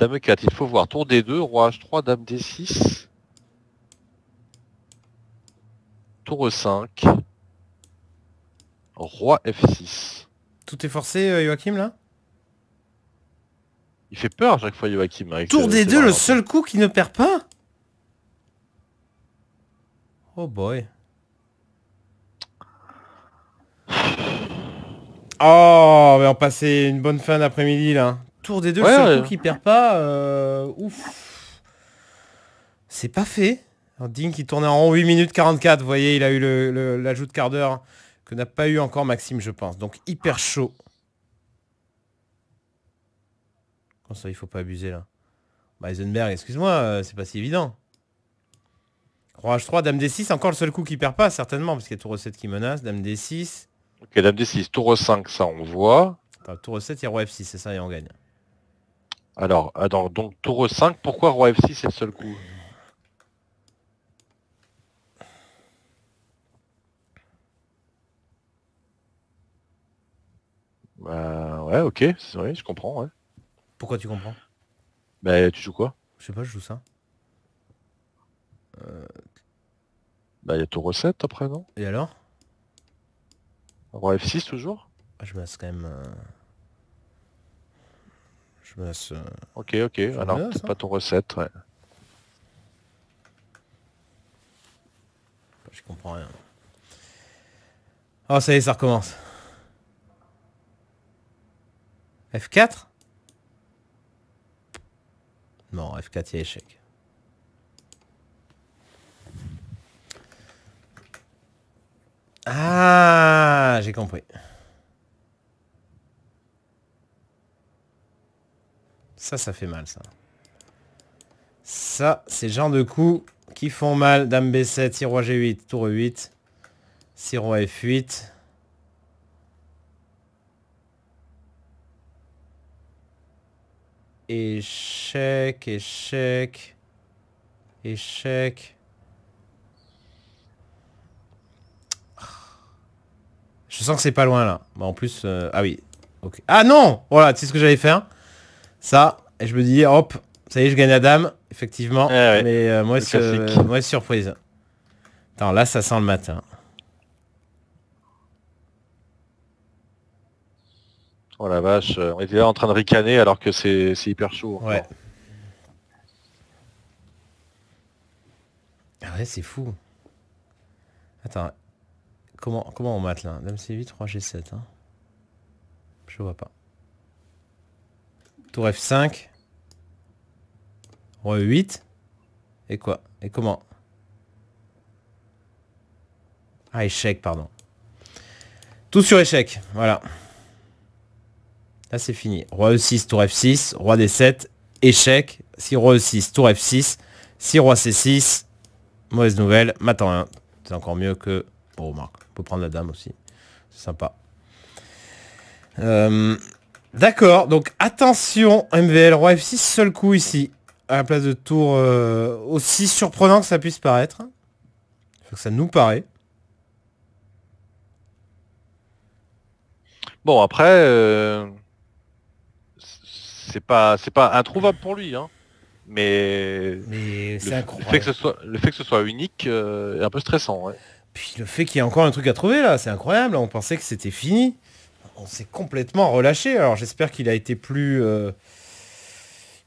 Dame 4, il faut voir tour D2, roi H3, dame D6. Tour E5. Roi F6. Tout est forcé, euh, Joachim, là Il fait peur à chaque fois, Joachim. Avec tour D2, le seul coup qui ne perd pas Oh boy. Oh, mais on passait une bonne fin d'après-midi, là. Tour des deux, qui perd pas. Euh, ouf. C'est pas fait. Ding qui tournait en 8 minutes 44. Vous voyez, il a eu l'ajout de quart d'heure que n'a pas eu encore Maxime, je pense. Donc hyper chaud. Comment ça, il faut pas abuser là Heisenberg, bah, excuse-moi, euh, c'est pas si évident. Roi H3, Dame D6, encore le seul coup qui perd pas, certainement, parce qu'il y a Tour 7 qui menace, Dame D6. Ok, Dame D6, Tour 5, ça on voit. tour 7, il y a Roi F6, c'est ça, et on gagne. Alors, attends, donc tour 5, pourquoi roi F6 c'est le seul coup Bah ouais, ok, c'est vrai, je comprends, ouais. Pourquoi tu comprends Bah tu joues quoi Je sais pas, je joue ça. Euh... Bah il y a tour 7 après, non Et alors Roi F6 toujours ah, Je laisse quand même... Euh, euh, ok, ok. Alors, c'est hein. pas ton recette. ouais. Bah, je comprends rien. Oh, ça y est, ça recommence. F4 Non, F4, c'est échec. Ah, j'ai compris. Ça, ça fait mal, ça. Ça, c'est le genre de coups qui font mal. Dame B7, si G8, tour E8, si roi F8. Échec, échec, échec. Je sens que c'est pas loin là. Bah, en plus, euh, ah oui. ok. Ah non Voilà, c'est ce que j'allais faire. Ça, et je me dis, hop, ça y est, je gagne à dame, effectivement. Eh mais euh, euh, moi, c'est surprise. Attends, là, ça sent le matin. Oh la vache, euh, on était là en train de ricaner alors que c'est hyper chaud. Ouais. Ah ouais, c'est fou. Attends, comment, comment on mate là Dame C8, 3G7. Hein Je vois pas. Tour F5. Roi E8. Et quoi Et comment Ah, échec, pardon. Tout sur échec, voilà. Là, c'est fini. Roi E6, tour F6, roi D7, échec. Si roi E6, tour F6, si roi C6, mauvaise nouvelle, m'attends rien. C'est encore mieux que... Bon, remarque, on peut prendre la dame aussi. C'est sympa. Euh, D'accord, donc attention, MVL, Roi F6, seul coup ici. À la place de tour euh, aussi surprenant que ça puisse paraître. Hein. que ça nous paraît. Bon après, euh, c'est pas pas introuvable pour lui, Mais, le, fait que ce soit unique euh, est un peu stressant. Puis le fait qu'il y ait encore un truc à trouver là, c'est incroyable. On pensait que c'était fini on s'est complètement relâché. Alors j'espère qu'il a été plus... c'est euh,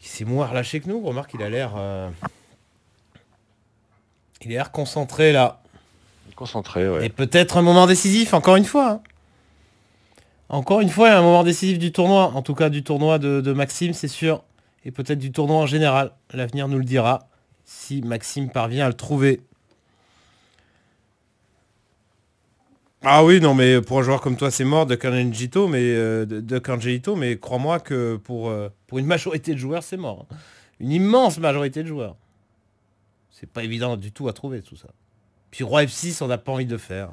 Il s'est moins relâché que nous. Remarque, il a l'air... Euh, il a l'air concentré là. Concentré, ouais. Et peut-être un moment décisif, encore une fois. Hein. Encore une fois, un moment décisif du tournoi. En tout cas, du tournoi de Maxime, c'est sûr. Et peut-être du tournoi en général. L'avenir nous le dira si Maxime parvient à le trouver. Ah oui, non, mais pour un joueur comme toi, c'est mort de Angelito, mais euh, de, mais crois-moi que pour, euh, pour une majorité de joueurs, c'est mort. Hein. Une immense majorité de joueurs. C'est pas évident du tout à trouver tout ça. Puis roi F6, on n'a pas envie de faire.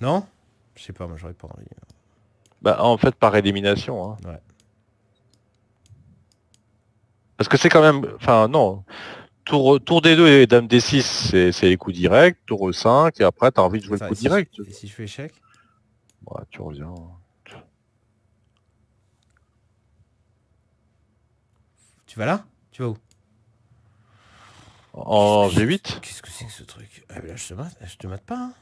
Non Je sais pas, moi j'aurais pas envie. Bah en fait par élimination. Hein. Ouais. Parce que c'est quand même. Enfin non tour, d 2 et dame des 6, c'est les coups directs, tour 5, et après, t'as envie de jouer le coup direct. si je fais échec Tu reviens. Tu vas là Tu vas où En G8 Qu'est-ce que c'est que ce truc ah, je te, mate, pas. Hein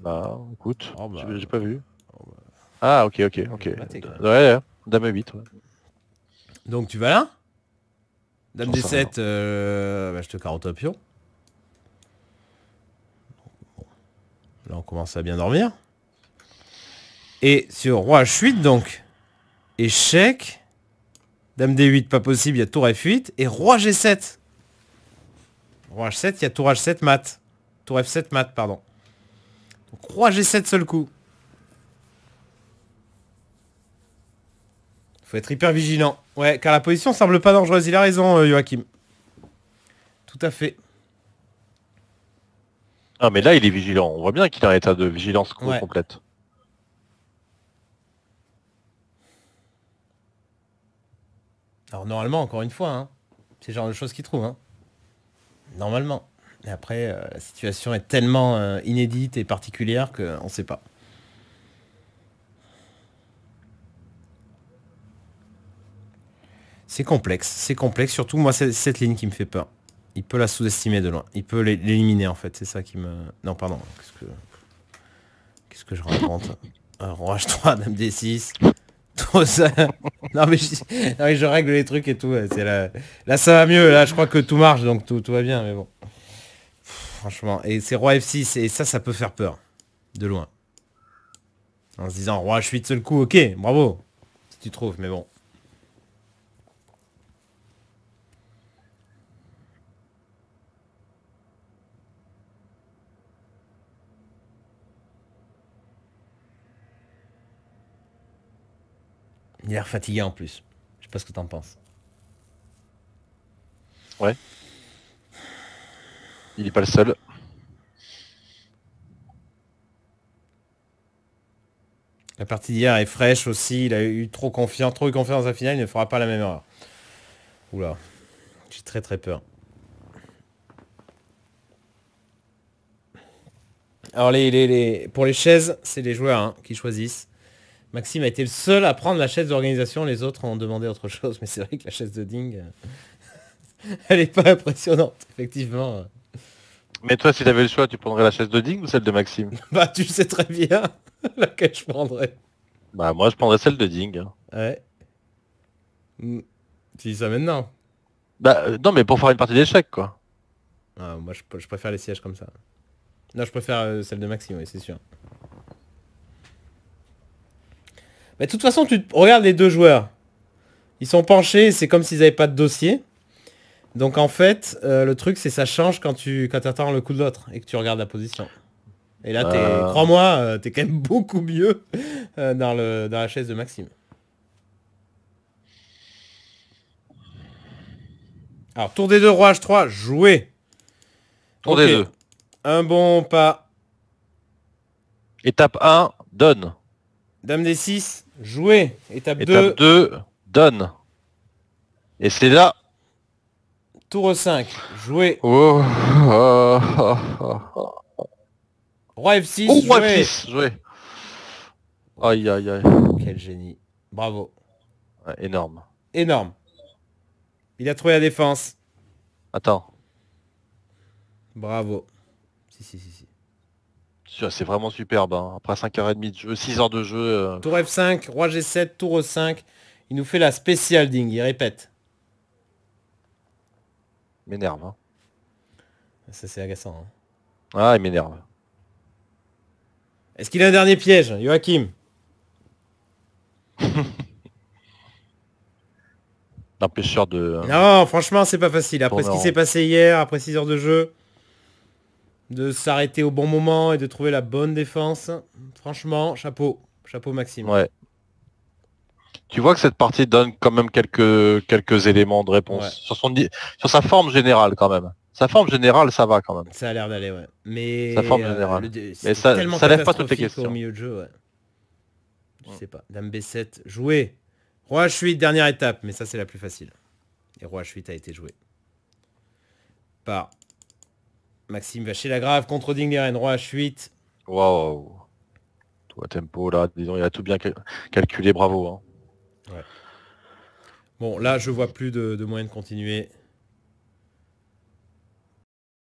bah, écoute, oh, bah, j'ai pas vu. Oh, bah. Ah, ok, ok, ok. ouais, dame 8. Donc tu vas là Dame D7, je te carotte un pion. Là, on commence à bien dormir. Et sur roi H8, donc, échec. Dame D8, pas possible, il y a tour F8. Et roi G7. Roi H7, il y a tour H7 mat. Tour F7 mat, pardon. Donc roi G7 seul coup. Il Faut être hyper vigilant. Ouais, car la position semble pas dangereuse. Il a raison, euh, Joachim. Tout à fait. Ah, mais là, il est vigilant. On voit bien qu'il est en état de vigilance complète. Alors, normalement, encore une fois, hein, c'est le genre de choses qu'il trouve. Hein. Normalement. Et après, euh, la situation est tellement euh, inédite et particulière qu'on ne sait pas. C'est complexe, c'est complexe. Surtout, moi, c'est cette ligne qui me fait peur. Il peut la sous-estimer de loin. Il peut l'éliminer, en fait. C'est ça qui me... Non, pardon. Qu'est-ce que... Qu'est-ce que je raconte Un Roi H3, Dame D6. non, mais je... je... règle les trucs et tout. C'est la... Là, ça va mieux. Là, je crois que tout marche, donc tout, va bien, mais bon. franchement. Et c'est Roi F6. Et ça, ça peut faire peur. De loin. En se disant, Roi H8 seul coup, ok, bravo. Si tu trouves, mais bon. Il fatigué en plus. Je sais pas ce que t'en penses. Ouais. Il est pas le seul. La partie d'hier est fraîche aussi. Il a eu trop confiance, trop eu confiance à la finale. Il ne fera pas la même erreur. là, j'ai très très peur. Alors les, les, les, pour les chaises, c'est les joueurs hein, qui choisissent. Maxime a été le seul à prendre la chaise d'organisation, les autres ont demandé autre chose, mais c'est vrai que la chaise de Ding, euh, elle est pas impressionnante, effectivement. Mais toi, si tu avais le choix, tu prendrais la chaise de Ding ou celle de Maxime Bah, tu sais très bien laquelle je prendrais. Bah, moi, je prendrais celle de Ding. Hein. Ouais. Hmm, tu dis ça maintenant Bah, euh, non, mais pour faire une partie d'échecs, quoi. Ah, moi, je, préfère les sièges comme ça. Non, je préfère euh, celle de Maxime, oui, c'est sûr. Mais de toute façon, tu regardes les deux joueurs. Ils sont penchés, c'est comme s'ils n'avaient pas de dossier. Donc en fait, euh, le truc, c'est ça change quand tu attends le coup de l'autre et que tu regardes la position. Et là, euh. crois-moi, euh, t'es quand même beaucoup mieux dans, le, dans la chaise de Maxime. Alors, tour des deux, roi H3, joué. Tour des deux. Un bon pas. Étape 1, donne. Dame des 6. Jouer. Étape, Étape 2. 2. Donne. Et c'est là. Tour 5. Jouer. Oh, oh, oh, Roi F6. Roi F6. Jouer. Aïe aïe aïe. Quel génie. Bravo. énorme. Énorme. Il a trouvé la défense. Attends. Bravo. Si si si si. C'est vraiment superbe. Hein. Après 5h30 de jeu, 6 h de jeu. Euh. Tour F5, Roi G7, Tour E5. Il nous fait la spécial ding, il répète. M'énerve. Hein. Ah, ça c'est agaçant. Hein. Ah, il m'énerve. Est-ce qu'il a un dernier piège, Joachim L'empêcheur de... Euh, non, franchement, c'est pas facile. Après ce qui s'est passé hier, après 6 heures de jeu de s'arrêter au bon moment et de trouver la bonne défense. Franchement, chapeau. Chapeau Maxime. Ouais. Tu vois que cette partie donne quand même quelques, éléments de réponse. Sur, sa forme générale quand même. Sa forme générale, ça va quand même. Ça a l'air d'aller, ouais. Mais sa forme euh, générale. Mais ça, ça lève pas toutes les questions. milieu de jeu, Je sais pas. Dame B7, joué. Roi H8, dernière étape. Mais ça, c'est la plus facile. Et Roi H8 a été joué. Par Maxime va la grave contre Dingler, roi H8. Waouh Tout tempo là, disons, il a tout bien calculé, bravo. Hein. Bon, là, je vois plus de, de moyen de continuer.